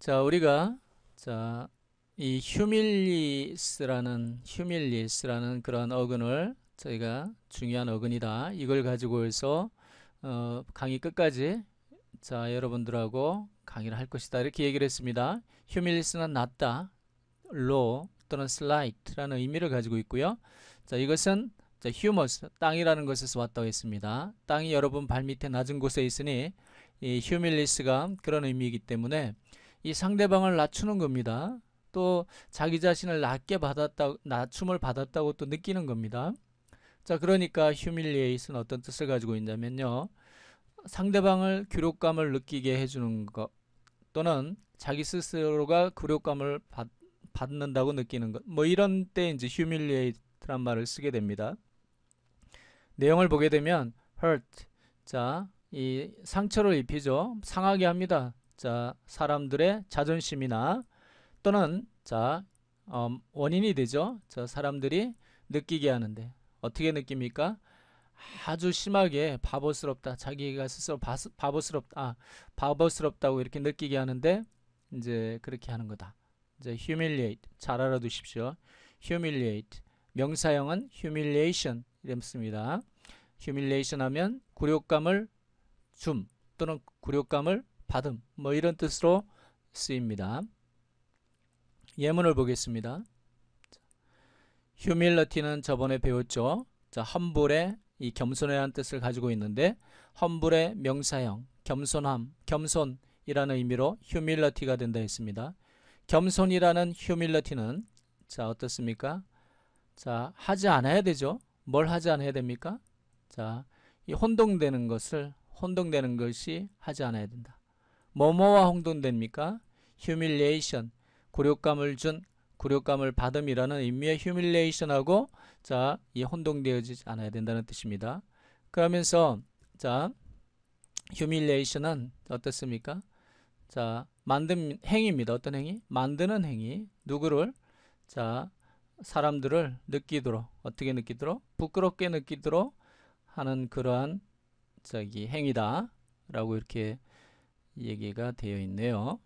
자, 우리가 자, 이 휴밀리스라는 휴밀리스라는 그런 어근을 저희가 중요한 어근이다. 이걸 가지고 해서 어, 강의 끝까지 자, 여러분들하고 강의를 할 것이다. 이렇게 얘기를 했습니다. 휴밀리스는 낮다. l 또는 슬라이트라는 의미를 가지고 있고요. 자, 이것은 자, 휴머스 땅이라는 것에서 왔다고 했습니다. 땅이 여러분 발밑에 낮은 곳에 있으니 이 휴밀리스가 그런 의미이기 때문에 이 상대방을 낮추는 겁니다. 또 자기 자신을 낮게 받았다 낮춤을 받았다고 또 느끼는 겁니다. 자, 그러니까 humiliate는 어떤 뜻을 가지고 있냐면요. 상대방을 괴롭감을 느끼게 해 주는 것 또는 자기 스스로가 괴롭감을 받, 받는다고 느끼는 것. 뭐 이런 때 이제 humiliate란 말을 쓰게 됩니다. 내용을 보게 되면 hurt 자, 이 상처를 입히죠. 상하게 합니다. 자 사람들의 자존심이나 또는 자 음, 원인이 되죠. 자 사람들이 느끼게 하는데 어떻게 느낍니까? 아주 심하게 바보스럽다. 자기가 스스로 바스, 바보스럽다. 아, 바보스럽다고 이렇게 느끼게 하는데 이제 그렇게 하는 거다. 이제 humiliate 잘 알아두십시오. humiliate 명사형은 humiliation 이랬습니다. humiliation 하면 굴욕감을 줌 또는 굴욕감을 받음 뭐 이런 뜻으로 쓰입니다. 예문을 보겠습니다. 휴밀러티는 저번에 배웠죠. 자, h u m 이 겸손에 한 뜻을 가지고 있는데 h u m 명사형 겸손함, 겸손이라는 의미로 humility가 된다 했습니다. 겸손이라는 humility는 자, 어떻습니까? 자, 하지 않아야 되죠. 뭘 하지 않아야 됩니까? 자, 이 혼동되는 것을 혼동되는 것이 하지 않아야 된다. 뭐뭐와 혼돈됩니까? humiliation 굴욕감을 준 굴욕감을 받음이라는 의미의 humiliation하고 자, 이 혼동되어지지 않아야 된다는 뜻입니다. 그러면서 자, humiliation은 어떻습니까? 자, 만든 행위입니다. 어떤 행위? 만드는 행위. 누구를 자, 사람들을 느끼도록 어떻게 느끼도록 부끄럽게 느끼도록 하는 그러한 저기 행위다라고 이렇게 얘기가 되어 있네요.